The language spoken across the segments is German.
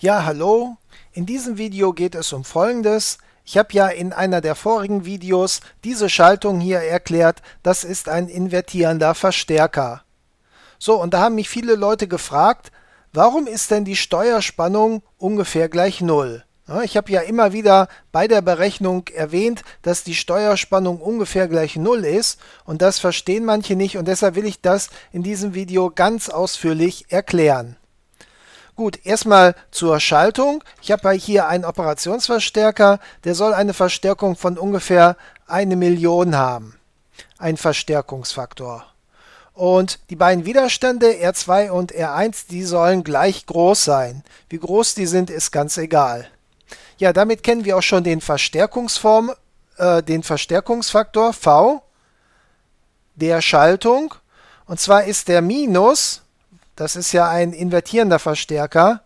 Ja, hallo. In diesem Video geht es um Folgendes. Ich habe ja in einer der vorigen Videos diese Schaltung hier erklärt. Das ist ein invertierender Verstärker. So, und da haben mich viele Leute gefragt, warum ist denn die Steuerspannung ungefähr gleich Null? Ich habe ja immer wieder bei der Berechnung erwähnt, dass die Steuerspannung ungefähr gleich Null ist und das verstehen manche nicht und deshalb will ich das in diesem Video ganz ausführlich erklären. Gut, erstmal zur Schaltung. Ich habe hier einen Operationsverstärker, der soll eine Verstärkung von ungefähr eine Million haben. Ein Verstärkungsfaktor. Und die beiden Widerstände R2 und R1, die sollen gleich groß sein. Wie groß die sind, ist ganz egal. Ja, damit kennen wir auch schon den Verstärkungsform, äh, den Verstärkungsfaktor V der Schaltung. Und zwar ist der Minus das ist ja ein invertierender Verstärker.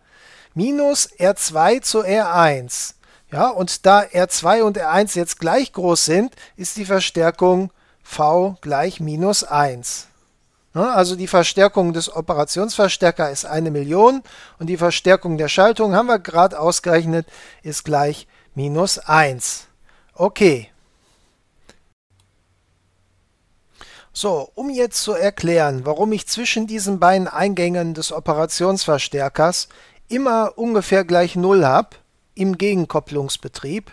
Minus R2 zu R1. Ja, und da R2 und R1 jetzt gleich groß sind, ist die Verstärkung V gleich minus 1. Ne, also die Verstärkung des Operationsverstärkers ist eine Million und die Verstärkung der Schaltung, haben wir gerade ausgerechnet, ist gleich minus 1. Okay, So, um jetzt zu erklären, warum ich zwischen diesen beiden Eingängen des Operationsverstärkers immer ungefähr gleich Null habe im Gegenkopplungsbetrieb,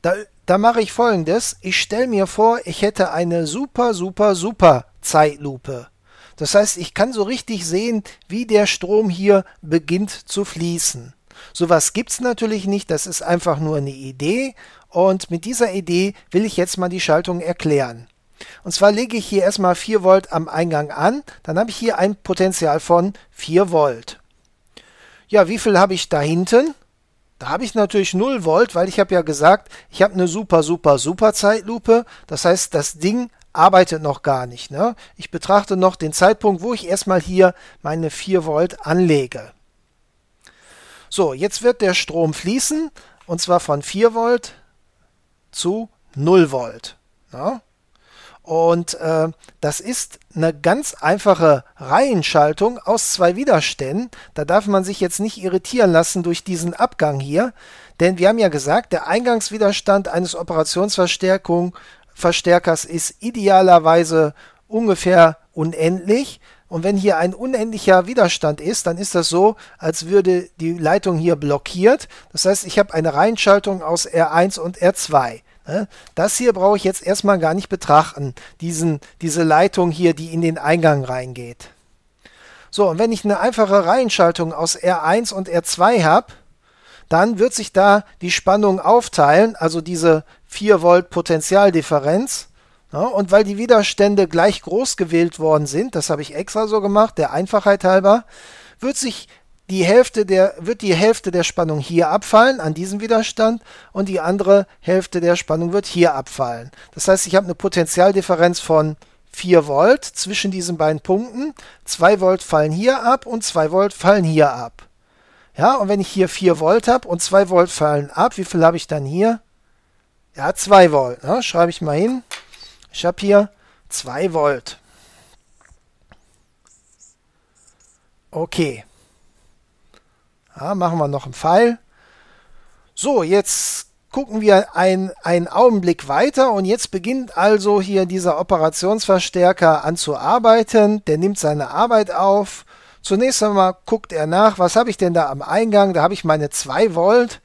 da, da mache ich folgendes. Ich stelle mir vor, ich hätte eine super, super, super Zeitlupe. Das heißt, ich kann so richtig sehen, wie der Strom hier beginnt zu fließen. Sowas gibt es natürlich nicht, das ist einfach nur eine Idee. Und mit dieser Idee will ich jetzt mal die Schaltung erklären. Und zwar lege ich hier erstmal 4 Volt am Eingang an, dann habe ich hier ein Potenzial von 4 Volt. Ja, wie viel habe ich da hinten? Da habe ich natürlich 0 Volt, weil ich habe ja gesagt, ich habe eine super, super, super Zeitlupe. Das heißt, das Ding arbeitet noch gar nicht. Ne? Ich betrachte noch den Zeitpunkt, wo ich erstmal hier meine 4 Volt anlege. So, jetzt wird der Strom fließen und zwar von 4 Volt zu 0 Volt. Ne? Und äh, das ist eine ganz einfache Reihenschaltung aus zwei Widerständen. Da darf man sich jetzt nicht irritieren lassen durch diesen Abgang hier. Denn wir haben ja gesagt, der Eingangswiderstand eines Operationsverstärkers ist idealerweise ungefähr unendlich. Und wenn hier ein unendlicher Widerstand ist, dann ist das so, als würde die Leitung hier blockiert. Das heißt, ich habe eine Reihenschaltung aus R1 und R2. Das hier brauche ich jetzt erstmal gar nicht betrachten, diesen, diese Leitung hier, die in den Eingang reingeht. So, und wenn ich eine einfache Reihenschaltung aus R1 und R2 habe, dann wird sich da die Spannung aufteilen, also diese 4 Volt Potentialdifferenz. Ja, und weil die Widerstände gleich groß gewählt worden sind, das habe ich extra so gemacht, der Einfachheit halber, wird sich die Hälfte der, wird die Hälfte der Spannung hier abfallen, an diesem Widerstand, und die andere Hälfte der Spannung wird hier abfallen. Das heißt, ich habe eine Potentialdifferenz von 4 Volt zwischen diesen beiden Punkten. 2 Volt fallen hier ab und 2 Volt fallen hier ab. Ja, und wenn ich hier 4 Volt habe und 2 Volt fallen ab, wie viel habe ich dann hier? Ja, 2 Volt. Ne? Schreibe ich mal hin. Ich habe hier 2 Volt. Okay. Ja, machen wir noch einen Pfeil. So, jetzt gucken wir ein, einen Augenblick weiter und jetzt beginnt also hier dieser Operationsverstärker anzuarbeiten. Der nimmt seine Arbeit auf. Zunächst einmal guckt er nach, was habe ich denn da am Eingang? Da habe ich meine 2 Volt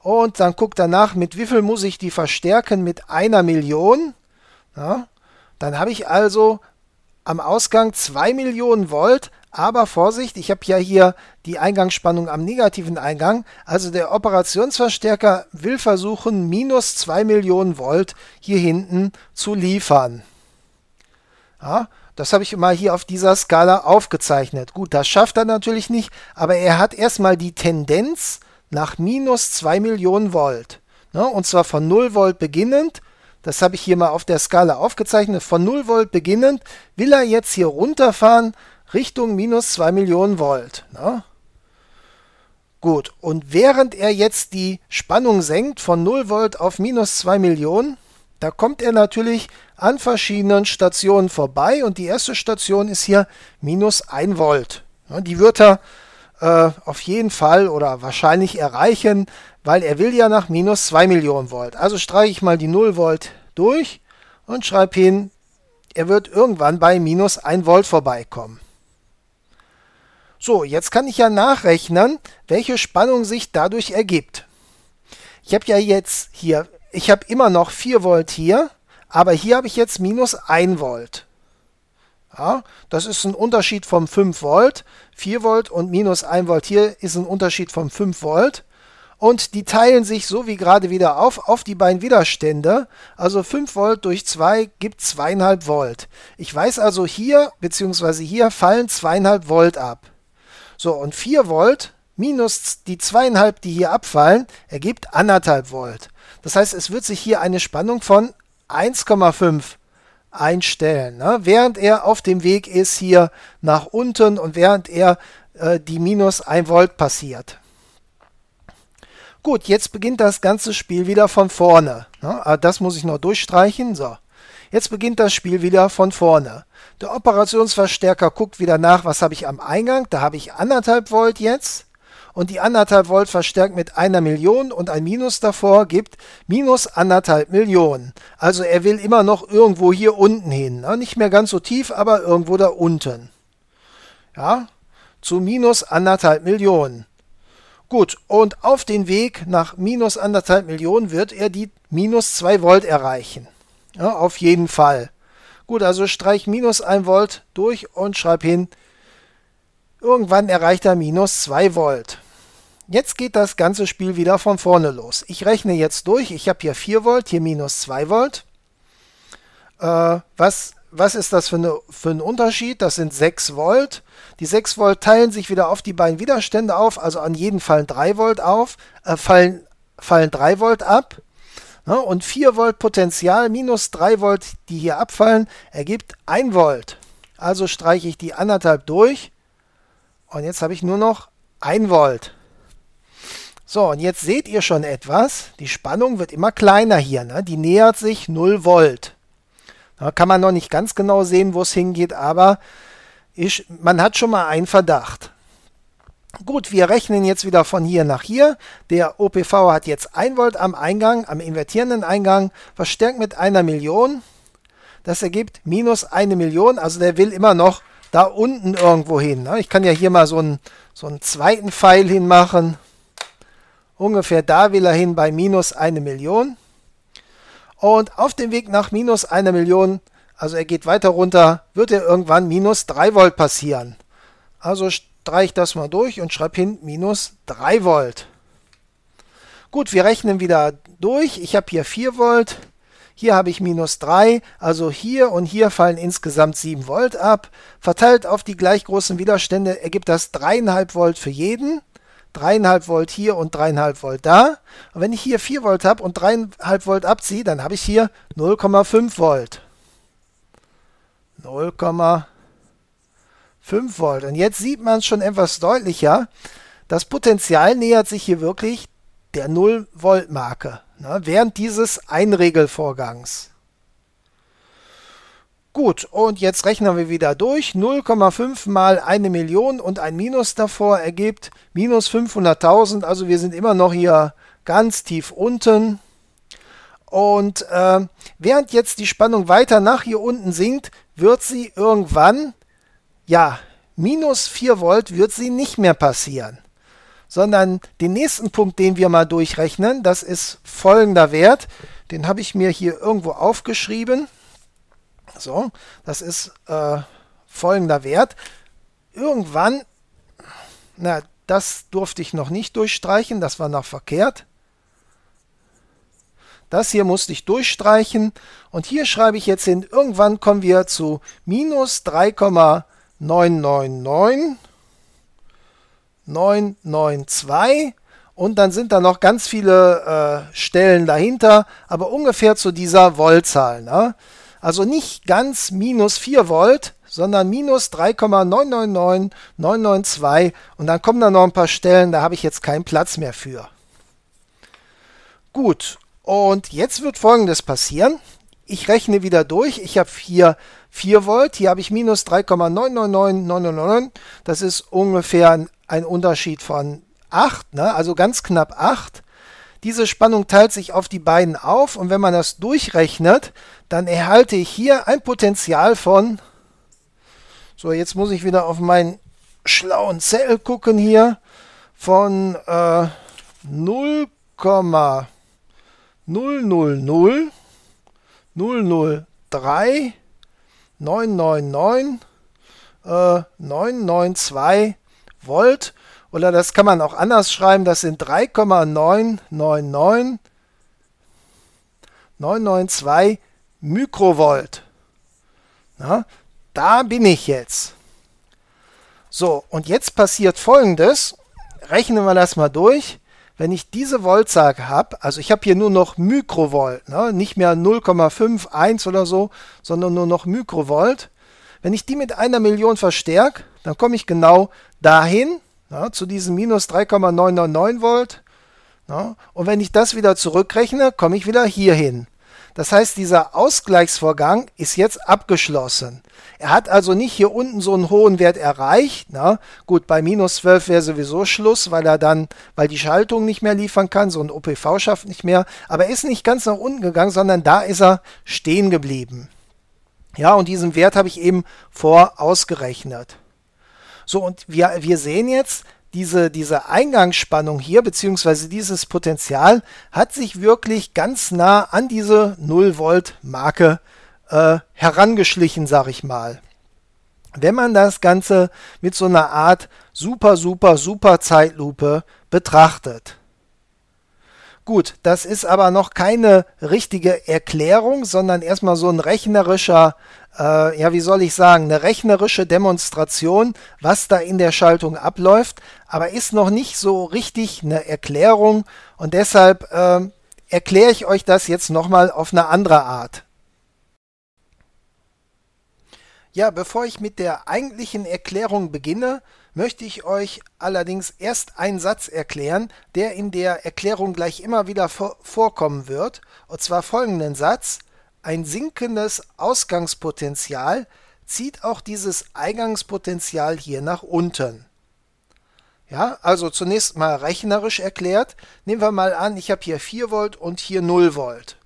und dann guckt er nach, mit wie viel muss ich die verstärken? Mit einer Million. Ja, dann habe ich also am Ausgang 2 Millionen Volt, aber Vorsicht, ich habe ja hier die Eingangsspannung am negativen Eingang. Also der Operationsverstärker will versuchen, minus 2 Millionen Volt hier hinten zu liefern. Ja, das habe ich mal hier auf dieser Skala aufgezeichnet. Gut, das schafft er natürlich nicht, aber er hat erstmal die Tendenz nach minus 2 Millionen Volt. Ne? Und zwar von 0 Volt beginnend das habe ich hier mal auf der Skala aufgezeichnet, von 0 Volt beginnend, will er jetzt hier runterfahren Richtung minus 2 Millionen Volt. Ne? Gut, und während er jetzt die Spannung senkt von 0 Volt auf minus 2 Millionen, da kommt er natürlich an verschiedenen Stationen vorbei und die erste Station ist hier minus 1 Volt. Ne, die wird er äh, auf jeden Fall oder wahrscheinlich erreichen, weil er will ja nach minus 2 Millionen Volt. Also streiche ich mal die 0 Volt durch und schreibe hin, er wird irgendwann bei minus 1 Volt vorbeikommen. So, jetzt kann ich ja nachrechnen, welche Spannung sich dadurch ergibt. Ich habe ja jetzt hier, ich habe immer noch 4 Volt hier, aber hier habe ich jetzt minus 1 Volt. Ja, das ist ein Unterschied von 5 Volt. 4 Volt und minus 1 Volt hier ist ein Unterschied von 5 Volt. Und die teilen sich so wie gerade wieder auf, auf die beiden Widerstände. Also 5 Volt durch 2 gibt 2,5 Volt. Ich weiß also hier, beziehungsweise hier fallen 2,5 Volt ab. So, und 4 Volt minus die zweieinhalb, die hier abfallen, ergibt anderthalb Volt. Das heißt, es wird sich hier eine Spannung von 1,5 einstellen, ne? während er auf dem Weg ist hier nach unten und während er äh, die minus 1 Volt passiert. Gut, jetzt beginnt das ganze Spiel wieder von vorne. Ne? Ah, das muss ich noch durchstreichen. So. Jetzt beginnt das Spiel wieder von vorne. Der Operationsverstärker guckt wieder nach, was habe ich am Eingang. Da habe ich anderthalb Volt jetzt. Und die anderthalb Volt verstärkt mit einer Million und ein Minus davor gibt minus anderthalb Millionen. Also er will immer noch irgendwo hier unten hin. Ne? Nicht mehr ganz so tief, aber irgendwo da unten. Ja, zu minus anderthalb Millionen. Gut, und auf den Weg nach minus anderthalb Millionen wird er die minus zwei Volt erreichen. Ja, auf jeden Fall. Gut, also streich minus 1 Volt durch und schreib hin, irgendwann erreicht er minus 2 Volt. Jetzt geht das ganze Spiel wieder von vorne los. Ich rechne jetzt durch. Ich habe hier 4 Volt, hier minus 2 Volt. Äh, was, was ist das für, eine, für ein Unterschied? Das sind 6 Volt. Die 6 Volt teilen sich wieder auf die beiden Widerstände auf, also an jeden fallen 3 Volt auf, äh, fallen, fallen 3 Volt ab. Ne? Und 4 Volt Potenzial minus 3 Volt, die hier abfallen, ergibt 1 Volt. Also streiche ich die anderthalb durch und jetzt habe ich nur noch 1 Volt. So, und jetzt seht ihr schon etwas. Die Spannung wird immer kleiner hier. Ne? Die nähert sich 0 Volt. Da ne? kann man noch nicht ganz genau sehen, wo es hingeht, aber ich, man hat schon mal einen Verdacht. Gut, wir rechnen jetzt wieder von hier nach hier. Der OPV hat jetzt 1 Volt am Eingang, am invertierenden Eingang, verstärkt mit einer Million. Das ergibt minus eine Million, also der will immer noch da unten irgendwo hin. Ne? Ich kann ja hier mal so einen, so einen zweiten Pfeil hinmachen. Ungefähr da will er hin bei minus eine Million. Und auf dem Weg nach minus einer Million, also er geht weiter runter, wird er irgendwann minus 3 Volt passieren. Also streich das mal durch und schreibe hin minus 3 Volt. Gut, wir rechnen wieder durch. Ich habe hier 4 Volt, hier habe ich minus 3, also hier und hier fallen insgesamt 7 Volt ab. Verteilt auf die gleich großen Widerstände ergibt das 3,5 Volt für jeden. 3,5 Volt hier und 3,5 Volt da. Und wenn ich hier 4 Volt habe und 3,5 Volt abziehe, dann habe ich hier 0,5 Volt. 0,5 5 Volt. Und jetzt sieht man es schon etwas deutlicher. Das Potenzial nähert sich hier wirklich der 0 Volt Marke ne, während dieses Einregelvorgangs. Gut, und jetzt rechnen wir wieder durch. 0,5 mal eine Million und ein Minus davor ergibt minus 500.000. Also wir sind immer noch hier ganz tief unten. Und äh, während jetzt die Spannung weiter nach hier unten sinkt, wird sie irgendwann, ja, minus 4 Volt wird sie nicht mehr passieren, sondern den nächsten Punkt, den wir mal durchrechnen, das ist folgender Wert. Den habe ich mir hier irgendwo aufgeschrieben. So, das ist äh, folgender Wert. Irgendwann, na, das durfte ich noch nicht durchstreichen, das war noch verkehrt. Das hier musste ich durchstreichen und hier schreibe ich jetzt hin, irgendwann kommen wir zu minus 3,5 999 992 und dann sind da noch ganz viele äh, Stellen dahinter, aber ungefähr zu dieser Voltzahl. Ne? Also nicht ganz minus 4 Volt, sondern minus 3,999992 und dann kommen da noch ein paar Stellen, da habe ich jetzt keinen Platz mehr für. Gut, und jetzt wird folgendes passieren ich rechne wieder durch. Ich habe hier 4 Volt, hier habe ich minus 3,999999. Das ist ungefähr ein, Unterschied von 8, ne? also ganz knapp 8. Diese Spannung teilt sich auf die beiden auf und wenn man das durchrechnet, dann erhalte ich hier ein Potential von, so jetzt muss ich wieder auf meinen schlauen Zell gucken hier, von äh, 0,000 003 999 äh, 992 Volt. Oder das kann man auch anders schreiben. Das sind 3,999 992 Mikrovolt. Na, da bin ich jetzt. So, und jetzt passiert folgendes. Rechnen wir das mal durch. Wenn ich diese Voltzahl habe, also ich habe hier nur noch Mikrovolt, ne? nicht mehr 0,5, 1 oder so, sondern nur noch Mikrovolt. Wenn ich die mit einer Million verstärke, dann komme ich genau dahin, ne? zu diesem minus 3,999 Volt. Ne? Und wenn ich das wieder zurückrechne, komme ich wieder hierhin. Das heißt, dieser Ausgleichsvorgang ist jetzt abgeschlossen. Er hat also nicht hier unten so einen hohen Wert erreicht. Na? Gut, bei minus 12 wäre sowieso Schluss, weil er dann, weil die Schaltung nicht mehr liefern kann, so ein OPV schafft nicht mehr. Aber er ist nicht ganz nach unten gegangen, sondern da ist er stehen geblieben. Ja, und diesen Wert habe ich eben vorausgerechnet. So, und wir, wir sehen jetzt, diese, diese Eingangsspannung hier, beziehungsweise dieses Potenzial, hat sich wirklich ganz nah an diese 0 Volt Marke äh, herangeschlichen, sag ich mal. Wenn man das Ganze mit so einer Art super, super, super Zeitlupe betrachtet. Gut, das ist aber noch keine richtige Erklärung, sondern erstmal so ein rechnerischer, äh, ja, wie soll ich sagen, eine rechnerische Demonstration, was da in der Schaltung abläuft, aber ist noch nicht so richtig eine Erklärung und deshalb äh, erkläre ich euch das jetzt nochmal auf eine andere Art. Ja, bevor ich mit der eigentlichen Erklärung beginne, möchte ich euch allerdings erst einen Satz erklären, der in der Erklärung gleich immer wieder vorkommen wird, und zwar folgenden Satz Ein sinkendes Ausgangspotenzial zieht auch dieses Eingangspotenzial hier nach unten. Ja, also zunächst mal rechnerisch erklärt, nehmen wir mal an, ich habe hier 4 Volt und hier 0 Volt.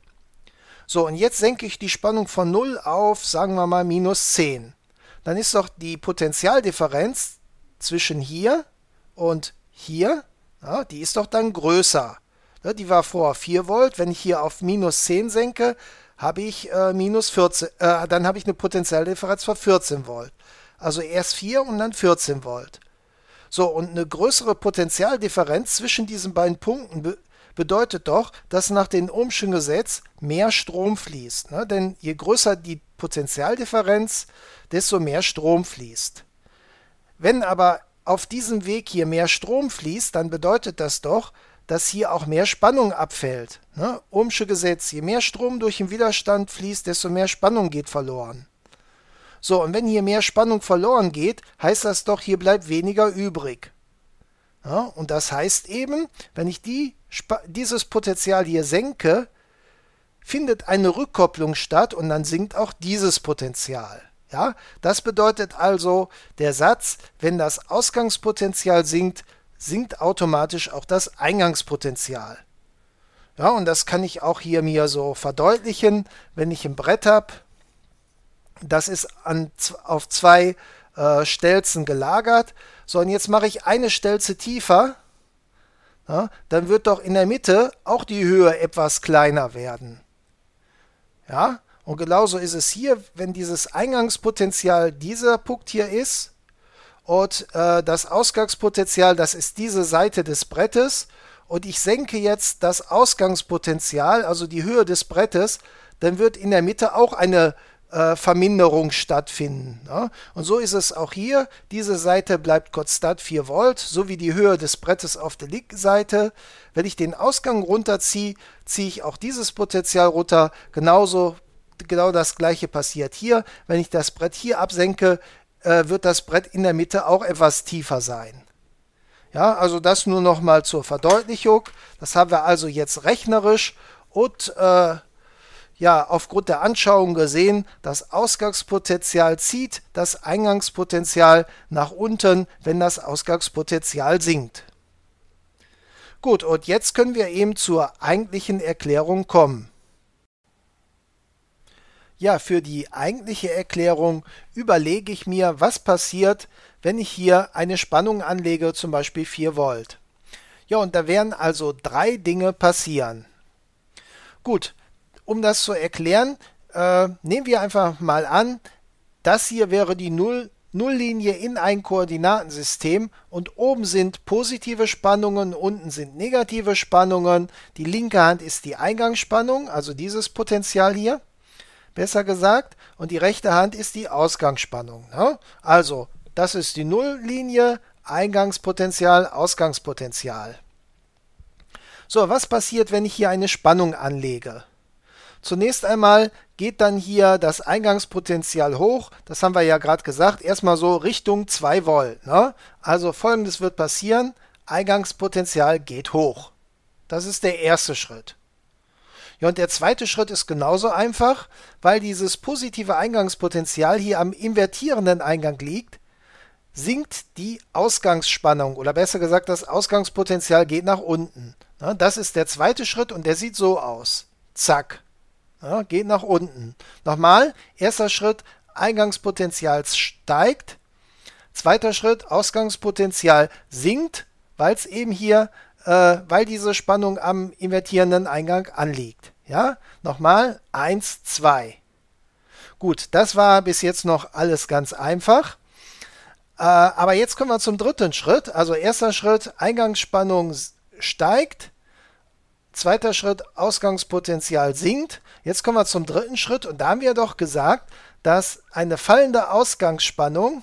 So, und jetzt senke ich die Spannung von 0 auf, sagen wir mal, minus 10. Dann ist doch die Potentialdifferenz zwischen hier und hier, ja, die ist doch dann größer. Ja, ne, die war vor 4 Volt. Wenn ich hier auf minus 10 senke, habe ich äh, minus 14, äh, dann habe ich eine Potentialdifferenz von 14 Volt. Also erst 4 und dann 14 Volt. So, und eine größere Potentialdifferenz zwischen diesen beiden Punkten be bedeutet doch, dass nach dem Ohmschen Gesetz mehr Strom fließt. Ne? Denn je größer die Potentialdifferenz, desto mehr Strom fließt. Wenn aber auf diesem Weg hier mehr Strom fließt, dann bedeutet das doch, dass hier auch mehr Spannung abfällt. Ne? Ohmsche Gesetz, je mehr Strom durch den Widerstand fließt, desto mehr Spannung geht verloren. So, und wenn hier mehr Spannung verloren geht, heißt das doch, hier bleibt weniger übrig. Ja, ne? und das heißt eben, wenn ich die, dieses Potenzial hier senke, findet eine Rückkopplung statt und dann sinkt auch dieses Potenzial. Ja, das bedeutet also, der Satz, wenn das Ausgangspotenzial sinkt, sinkt automatisch auch das Eingangspotenzial. Ja, und das kann ich auch hier mir so verdeutlichen, wenn ich ein Brett habe, das ist an, auf zwei äh, Stelzen gelagert. So, und jetzt mache ich eine Stelze tiefer, ja, dann wird doch in der Mitte auch die Höhe etwas kleiner werden. Ja, und genauso ist es hier, wenn dieses Eingangspotenzial dieser Punkt hier ist und äh, das Ausgangspotenzial, das ist diese Seite des Brettes und ich senke jetzt das Ausgangspotenzial, also die Höhe des Brettes, dann wird in der Mitte auch eine äh, Verminderung stattfinden. Ne? Und so ist es auch hier. Diese Seite bleibt konstant 4 Volt, so wie die Höhe des Brettes auf der linken Seite. Wenn ich den Ausgang runterziehe, ziehe ich auch dieses Potenzial runter. Genauso genau das gleiche passiert hier. Wenn ich das Brett hier absenke, äh, wird das Brett in der Mitte auch etwas tiefer sein. Ja, also das nur noch mal zur Verdeutlichung. Das haben wir also jetzt rechnerisch und äh, ja, aufgrund der Anschauung gesehen, das Ausgangspotenzial zieht das Eingangspotenzial nach unten, wenn das Ausgangspotenzial sinkt. Gut, und jetzt können wir eben zur eigentlichen Erklärung kommen ja, für die eigentliche Erklärung überlege ich mir, was passiert, wenn ich hier eine Spannung anlege, zum Beispiel 4 Volt. Ja, und da werden also drei Dinge passieren. Gut, um das zu erklären, äh, nehmen wir einfach mal an, das hier wäre die Null Nulllinie in ein Koordinatensystem und oben sind positive Spannungen, unten sind negative Spannungen. Die linke Hand ist die Eingangsspannung, also dieses Potenzial hier besser gesagt, und die rechte Hand ist die Ausgangsspannung. Ne? Also, das ist die Nulllinie, Eingangspotenzial, Ausgangspotenzial. So, was passiert, wenn ich hier eine Spannung anlege? Zunächst einmal geht dann hier das Eingangspotenzial hoch. Das haben wir ja gerade gesagt. Erstmal so Richtung 2 Volt. Ne? Also folgendes wird passieren. Eingangspotenzial geht hoch. Das ist der erste Schritt. Ja, und der zweite Schritt ist genauso einfach, weil dieses positive Eingangspotenzial hier am invertierenden Eingang liegt, sinkt die Ausgangsspannung oder besser gesagt, das Ausgangspotenzial geht nach unten. Ja, das ist der zweite Schritt und der sieht so aus. Zack. Ja, geht nach unten. Nochmal, erster Schritt, Eingangspotenzial steigt. Zweiter Schritt, Ausgangspotenzial sinkt, weil es eben hier, äh, weil diese Spannung am invertierenden Eingang anliegt. Ja, nochmal 1, 2. Gut, das war bis jetzt noch alles ganz einfach. Äh, aber jetzt kommen wir zum dritten Schritt. Also erster Schritt, Eingangsspannung steigt. Zweiter Schritt, Ausgangspotenzial sinkt. Jetzt kommen wir zum dritten Schritt und da haben wir doch gesagt, dass eine fallende Ausgangsspannung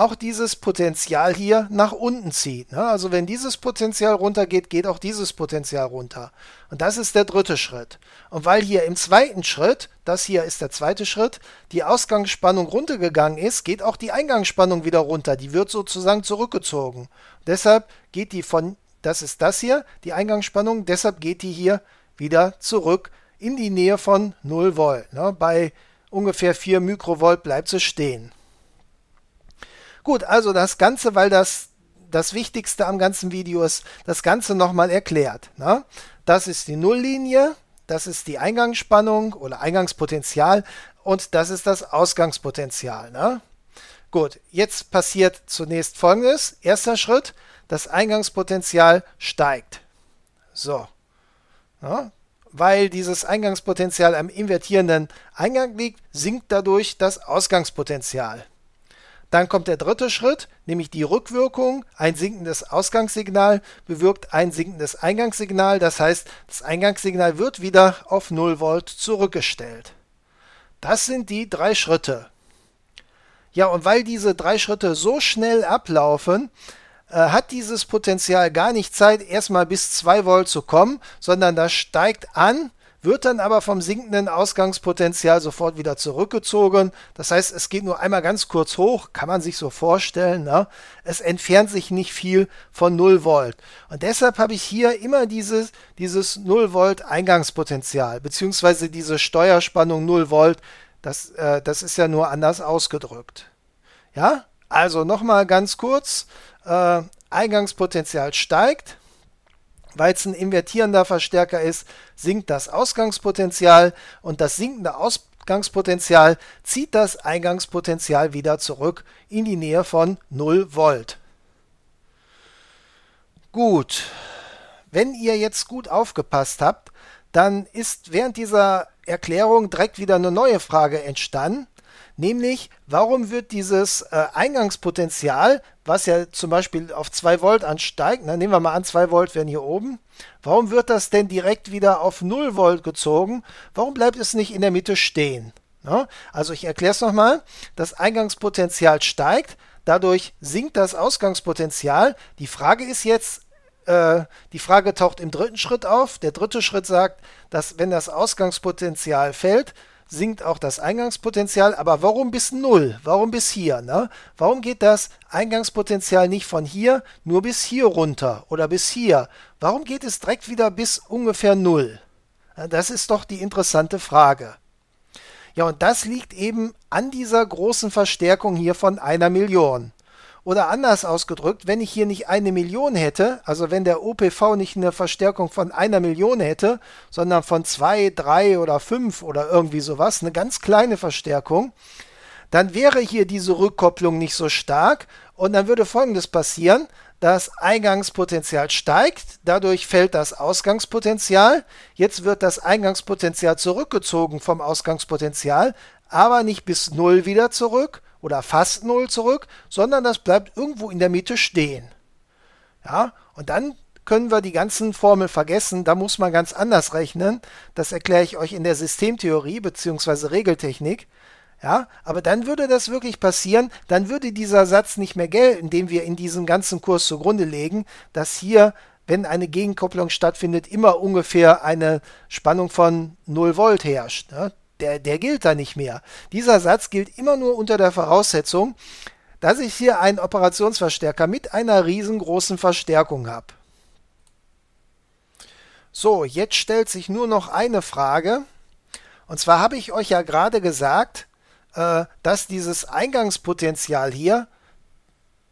auch dieses Potenzial hier nach unten zieht. Ne? Also wenn dieses Potenzial runtergeht, geht auch dieses Potenzial runter. Und das ist der dritte Schritt. Und weil hier im zweiten Schritt, das hier ist der zweite Schritt, die Ausgangsspannung runtergegangen ist, geht auch die Eingangsspannung wieder runter. Die wird sozusagen zurückgezogen. Deshalb geht die von, das ist das hier, die Eingangsspannung, deshalb geht die hier wieder zurück in die Nähe von 0 Volt. Ne? Bei ungefähr 4 Mikrovolt bleibt sie stehen. Gut, also das Ganze, weil das das Wichtigste am ganzen Video ist, das Ganze nochmal erklärt. Ne? Das ist die Nulllinie, das ist die Eingangsspannung oder Eingangspotenzial und das ist das Ausgangspotenzial. Ne? Gut, jetzt passiert zunächst folgendes. Erster Schritt, das Eingangspotenzial steigt. So, ja, ne? weil dieses Eingangspotenzial am invertierenden Eingang liegt, sinkt dadurch das Ausgangspotenzial. Dann kommt der dritte Schritt, nämlich die Rückwirkung. Ein sinkendes Ausgangssignal bewirkt ein sinkendes Eingangssignal. Das heißt, das Eingangssignal wird wieder auf 0 Volt zurückgestellt. Das sind die drei Schritte. Ja, und weil diese drei Schritte so schnell ablaufen, äh, hat dieses Potenzial gar nicht Zeit, erstmal bis 2 Volt zu kommen, sondern das steigt an wird dann aber vom sinkenden Ausgangspotenzial sofort wieder zurückgezogen. Das heißt, es geht nur einmal ganz kurz hoch, kann man sich so vorstellen. Ne? Es entfernt sich nicht viel von 0 Volt. Und deshalb habe ich hier immer dieses, dieses 0 Volt Eingangspotenzial, beziehungsweise diese Steuerspannung 0 Volt. Das, äh, das ist ja nur anders ausgedrückt. Ja, also nochmal ganz kurz. Äh, Eingangspotenzial steigt, weil es ein invertierender Verstärker ist, sinkt das Ausgangspotenzial und das sinkende Ausgangspotenzial zieht das Eingangspotenzial wieder zurück in die Nähe von 0 Volt. Gut, wenn ihr jetzt gut aufgepasst habt, dann ist während dieser Erklärung direkt wieder eine neue Frage entstanden nämlich warum wird dieses äh, Eingangspotenzial, was ja zum Beispiel auf 2 Volt ansteigt, ne, nehmen wir mal an, 2 Volt wären hier oben, warum wird das denn direkt wieder auf 0 Volt gezogen? Warum bleibt es nicht in der Mitte stehen? Ne? Also ich erkläre es nochmal, das Eingangspotenzial steigt, dadurch sinkt das Ausgangspotenzial. Die Frage ist jetzt, äh, die Frage taucht im dritten Schritt auf. Der dritte Schritt sagt, dass wenn das Ausgangspotenzial fällt, sinkt auch das Eingangspotenzial. Aber warum bis 0? Warum bis hier? Ne? Warum geht das Eingangspotenzial nicht von hier nur bis hier runter oder bis hier? Warum geht es direkt wieder bis ungefähr 0? Das ist doch die interessante Frage. Ja, und das liegt eben an dieser großen Verstärkung hier von einer Million. Oder anders ausgedrückt, wenn ich hier nicht eine Million hätte, also wenn der OPV nicht eine Verstärkung von einer Million hätte, sondern von zwei, drei oder fünf oder irgendwie sowas, eine ganz kleine Verstärkung, dann wäre hier diese Rückkopplung nicht so stark und dann würde Folgendes passieren. Das Eingangspotenzial steigt, dadurch fällt das Ausgangspotenzial. Jetzt wird das Eingangspotenzial zurückgezogen vom Ausgangspotenzial, aber nicht bis Null wieder zurück, oder fast 0 zurück, sondern das bleibt irgendwo in der Mitte stehen. Ja, und dann können wir die ganzen Formeln vergessen, da muss man ganz anders rechnen. Das erkläre ich euch in der Systemtheorie bzw. Regeltechnik. Ja, aber dann würde das wirklich passieren, dann würde dieser Satz nicht mehr gelten, den wir in diesem ganzen Kurs zugrunde legen, dass hier, wenn eine Gegenkopplung stattfindet, immer ungefähr eine Spannung von 0 Volt herrscht. Ne? der, der gilt da nicht mehr. Dieser Satz gilt immer nur unter der Voraussetzung, dass ich hier einen Operationsverstärker mit einer riesengroßen Verstärkung habe. So, jetzt stellt sich nur noch eine Frage. Und zwar habe ich euch ja gerade gesagt, äh, dass dieses Eingangspotenzial hier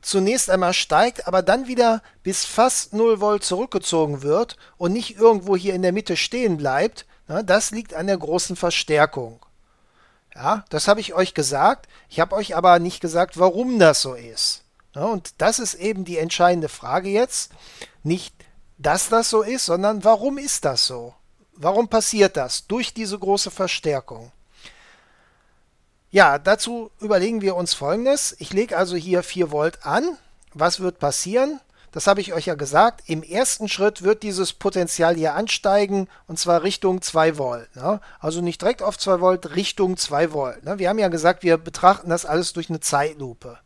zunächst einmal steigt, aber dann wieder bis fast 0 Volt zurückgezogen wird und nicht irgendwo hier in der Mitte stehen bleibt, Ne, das liegt an der großen Verstärkung. Ja, das habe ich euch gesagt. Ich habe euch aber nicht gesagt, warum das so ist. Ne, und das ist eben die entscheidende Frage jetzt. Nicht, dass das so ist, sondern warum ist das so? Warum passiert das durch diese große Verstärkung? Ja, dazu überlegen wir uns Folgendes. Ich lege also hier 4 Volt an. Was wird passieren? das habe ich euch ja gesagt, im ersten Schritt wird dieses Potenzial hier ansteigen und zwar Richtung 2 Volt. Ne? Also nicht direkt auf 2 Volt, Richtung 2 Volt. Ne? Wir haben ja gesagt, wir betrachten das alles durch eine Zeitlupe.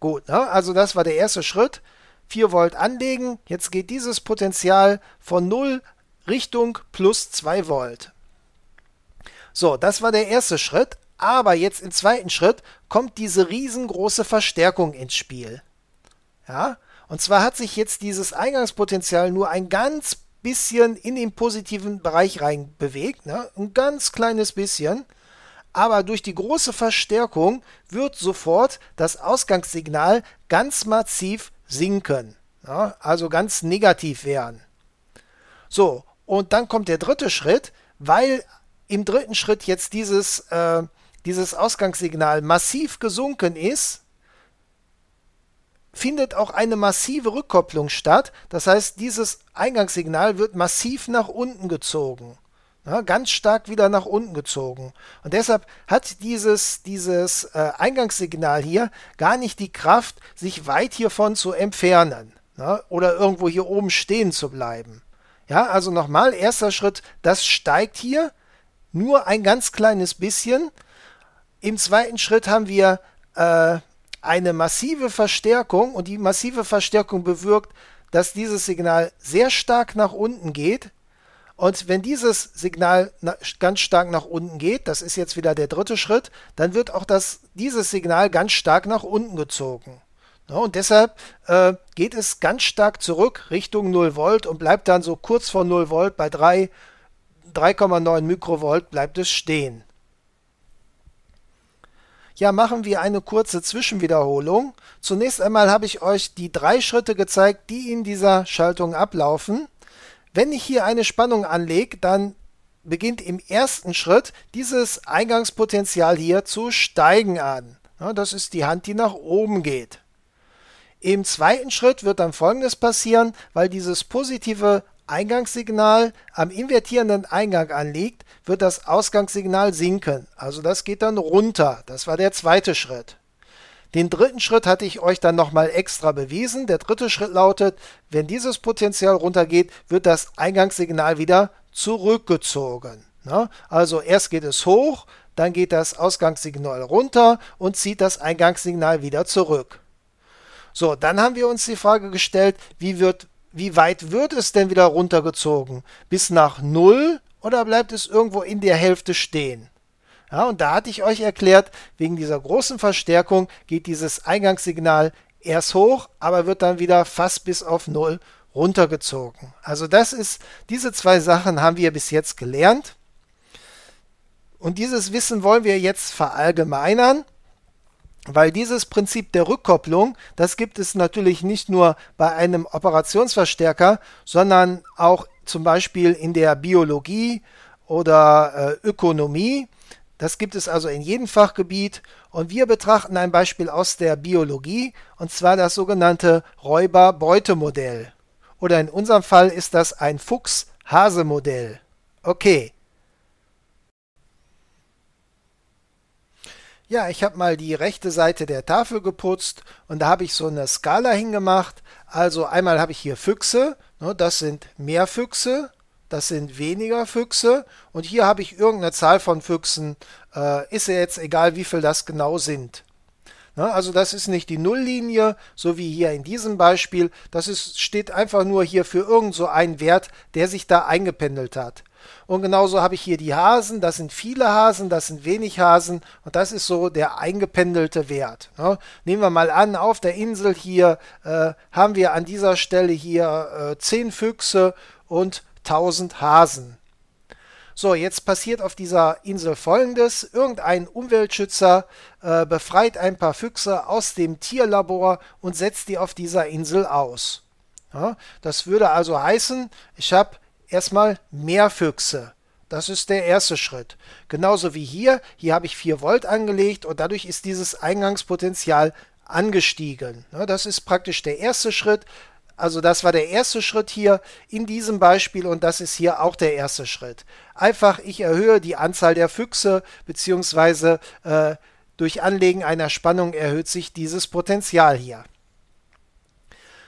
Gut, ne? also das war der erste Schritt. 4 Volt anlegen, jetzt geht dieses Potenzial von 0 Richtung plus 2 Volt. So, das war der erste Schritt, aber jetzt im zweiten Schritt kommt diese riesengroße Verstärkung ins Spiel. Ja, und zwar hat sich jetzt dieses Eingangspotenzial nur ein ganz bisschen in den positiven Bereich rein bewegt, ne? ein ganz kleines bisschen. Aber durch die große Verstärkung wird sofort das Ausgangssignal ganz massiv sinken, ne? also ganz negativ werden. So, und dann kommt der dritte Schritt, weil im dritten Schritt jetzt dieses, äh, dieses Ausgangssignal massiv gesunken ist, findet auch eine massive Rückkopplung statt. Das heißt, dieses Eingangssignal wird massiv nach unten gezogen. Ja, ganz stark wieder nach unten gezogen. Und deshalb hat dieses, dieses äh, Eingangssignal hier gar nicht die Kraft, sich weit hiervon zu entfernen ja, oder irgendwo hier oben stehen zu bleiben. Ja, also nochmal, erster Schritt, das steigt hier nur ein ganz kleines bisschen. Im zweiten Schritt haben wir äh, eine massive Verstärkung und die massive Verstärkung bewirkt, dass dieses Signal sehr stark nach unten geht. Und wenn dieses Signal ganz stark nach unten geht, das ist jetzt wieder der dritte Schritt, dann wird auch das, dieses Signal ganz stark nach unten gezogen. Ja, ne, und deshalb äh, geht es ganz stark zurück Richtung 0 Volt und bleibt dann so kurz vor 0 Volt bei 3,9 Mikrovolt bleibt es stehen. Ja, machen wir eine kurze Zwischenwiederholung. Zunächst einmal habe ich euch die drei Schritte gezeigt, die in dieser Schaltung ablaufen. Wenn ich hier eine Spannung anlege, dann beginnt im ersten Schritt dieses Eingangspotenzial hier zu steigen an. Ja, das ist die Hand, die nach oben geht. Im zweiten Schritt wird dann Folgendes passieren, weil dieses positive Eingangssignal am invertierenden Eingang anliegt, wird das Ausgangssignal sinken. Also das geht dann runter. Das war der zweite Schritt. Den dritten Schritt hatte ich euch dann nochmal extra bewiesen. Der dritte Schritt lautet, wenn dieses Potenzial runtergeht, wird das Eingangssignal wieder zurückgezogen. Ne? Also erst geht es hoch, dann geht das Ausgangssignal runter und zieht das Eingangssignal wieder zurück. So, dann haben wir uns die Frage gestellt, wie wird wie weit wird es denn wieder runtergezogen? Bis nach Null oder bleibt es irgendwo in der Hälfte stehen? Ja, und da hatte ich euch erklärt, wegen dieser großen Verstärkung geht dieses Eingangssignal erst hoch, aber wird dann wieder fast bis auf Null runtergezogen. Also das ist, diese zwei Sachen haben wir bis jetzt gelernt. Und dieses Wissen wollen wir jetzt verallgemeinern weil dieses Prinzip der Rückkopplung, das gibt es natürlich nicht nur bei einem Operationsverstärker, sondern auch zum Beispiel in der Biologie oder äh, Ökonomie. Das gibt es also in jedem Fachgebiet. Und wir betrachten ein Beispiel aus der Biologie, und zwar das sogenannte Räuber-Beute-Modell. Oder in unserem Fall ist das ein Fuchs-Hase-Modell. Okay, Ja, ich habe mal die rechte Seite der Tafel geputzt und da habe ich so eine Skala hingemacht. Also einmal habe ich hier Füchse, ne, das sind mehr Füchse, das sind weniger Füchse und hier habe ich irgendeine Zahl von Füchsen, äh, ist ja jetzt egal, wie viel das genau sind. Ne, also das ist nicht die Nulllinie, so wie hier in diesem Beispiel, das ist, steht einfach nur hier für irgend so einen Wert, der sich da eingependelt hat. Und genauso habe ich hier die Hasen, das sind viele Hasen, das sind wenig Hasen und das ist so der eingependelte Wert. Ne? Nehmen wir mal an, auf der Insel hier äh, haben wir an dieser Stelle hier äh, 10 Füchse und 1000 Hasen. So, jetzt passiert auf dieser Insel folgendes. Irgendein Umweltschützer äh, befreit ein paar Füchse aus dem Tierlabor und setzt die auf dieser Insel aus. Ja, ne? das würde also heißen, ich habe erstmal mehr Füchse. Das ist der erste Schritt. Genauso wie hier, hier habe ich 4 Volt angelegt und dadurch ist dieses Eingangspotenzial angestiegen. Ne, das ist praktisch der erste Schritt. Also das war der erste Schritt hier in diesem Beispiel und das ist hier auch der erste Schritt. Einfach, ich erhöhe die Anzahl der Füchse beziehungsweise äh, durch Anlegen einer Spannung erhöht sich dieses Potenzial hier.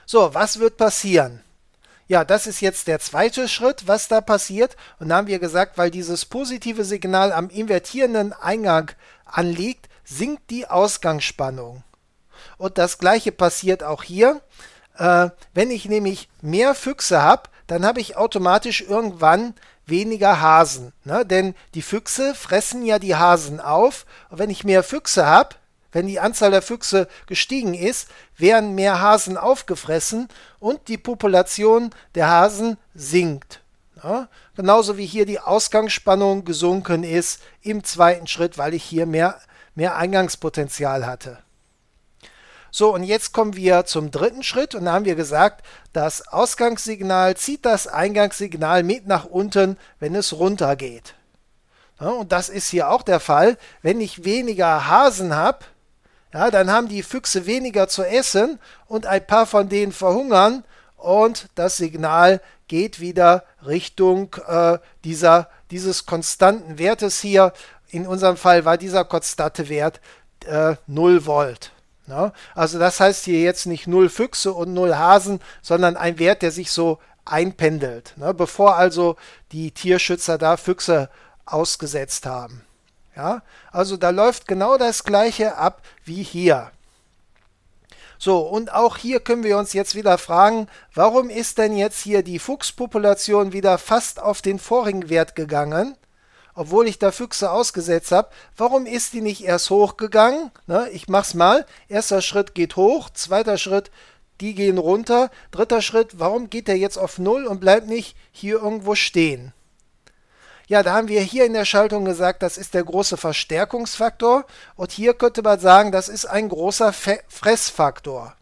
So, was wird passieren? Ja, das ist jetzt der zweite Schritt, was da passiert. Und da haben wir gesagt, weil dieses positive Signal am invertierenden Eingang anliegt, sinkt die Ausgangsspannung. Und das gleiche passiert auch hier. Äh, wenn ich nämlich mehr Füchse habe, dann habe ich automatisch irgendwann weniger Hasen. Ne? Denn die Füchse fressen ja die Hasen auf. Und wenn ich mehr Füchse habe, wenn die Anzahl der Füchse gestiegen ist, werden mehr Hasen aufgefressen und die Population der Hasen sinkt. Ja, genauso wie hier die Ausgangsspannung gesunken ist im zweiten Schritt, weil ich hier mehr, mehr Eingangspotenzial hatte. So, und jetzt kommen wir zum dritten Schritt und da haben wir gesagt, das Ausgangssignal zieht das Eingangssignal mit nach unten, wenn es runtergeht. Ja, und das ist hier auch der Fall. Wenn ich weniger Hasen habe, ja, dann haben die Füchse weniger zu essen und ein paar von denen verhungern und das Signal geht wieder Richtung äh, dieser, dieses konstanten Wertes hier. In unserem Fall war dieser konstante Wert äh, 0 Volt. Ne? Also das heißt hier jetzt nicht 0 Füchse und 0 Hasen, sondern ein Wert, der sich so einpendelt. Ne? Bevor also die Tierschützer da Füchse ausgesetzt haben. Ja, also da läuft genau das gleiche ab wie hier. So, und auch hier können wir uns jetzt wieder fragen, warum ist denn jetzt hier die Fuchspopulation wieder fast auf den vorigen Wert gegangen? Obwohl ich da Füchse ausgesetzt habe, warum ist die nicht erst hochgegangen? Ne, ich mach's mal. Erster Schritt geht hoch, zweiter Schritt, die gehen runter. Dritter Schritt, warum geht der jetzt auf Null und bleibt nicht hier irgendwo stehen? Ja, da haben wir hier in der Schaltung gesagt, das ist der große Verstärkungsfaktor. Und hier könnte man sagen, das ist ein großer Fe Fressfaktor.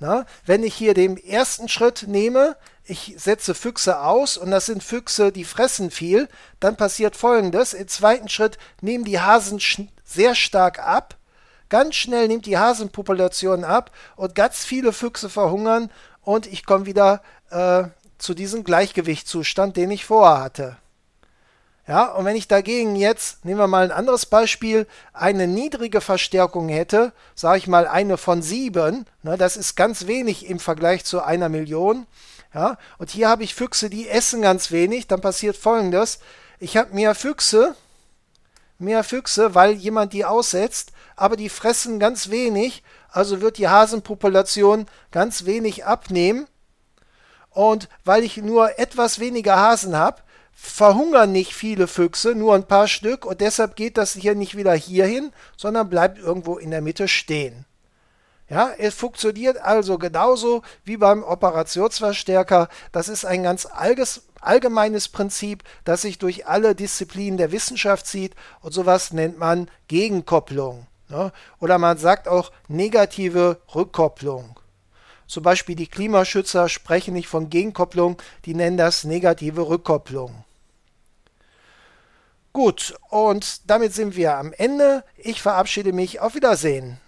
Na, wenn ich hier den ersten Schritt nehme, ich setze Füchse aus und das sind Füchse, die fressen viel, dann passiert folgendes. Im zweiten Schritt nehmen die Hasen sehr stark ab. Ganz schnell nimmt die Hasenpopulation ab und ganz viele Füchse verhungern und ich komme wieder äh, zu diesem Gleichgewichtszustand, den ich vorher hatte. Ja, und wenn ich dagegen jetzt, nehmen wir mal ein anderes Beispiel, eine niedrige Verstärkung hätte, sage ich mal eine von sieben, ne, das ist ganz wenig im Vergleich zu einer Million. Ja, und hier habe ich Füchse, die essen ganz wenig, dann passiert folgendes. Ich habe mehr Füchse, mehr Füchse, weil jemand die aussetzt, aber die fressen ganz wenig, also wird die Hasenpopulation ganz wenig abnehmen. Und weil ich nur etwas weniger Hasen habe, verhungern nicht viele Füchse, nur ein paar Stück, und deshalb geht das hier nicht wieder hierhin, sondern bleibt irgendwo in der Mitte stehen. Ja, es funktioniert also genauso wie beim Operationsverstärker. Das ist ein ganz allgemeines Prinzip, das sich durch alle Disziplinen der Wissenschaft zieht und sowas nennt man Gegenkopplung. Ne? Oder man sagt auch negative Rückkopplung. Zum Beispiel die Klimaschützer sprechen nicht von Gegenkopplung, die nennen das negative Rückkopplung. Gut, und damit sind wir am Ende. Ich verabschiede mich. Auf Wiedersehen.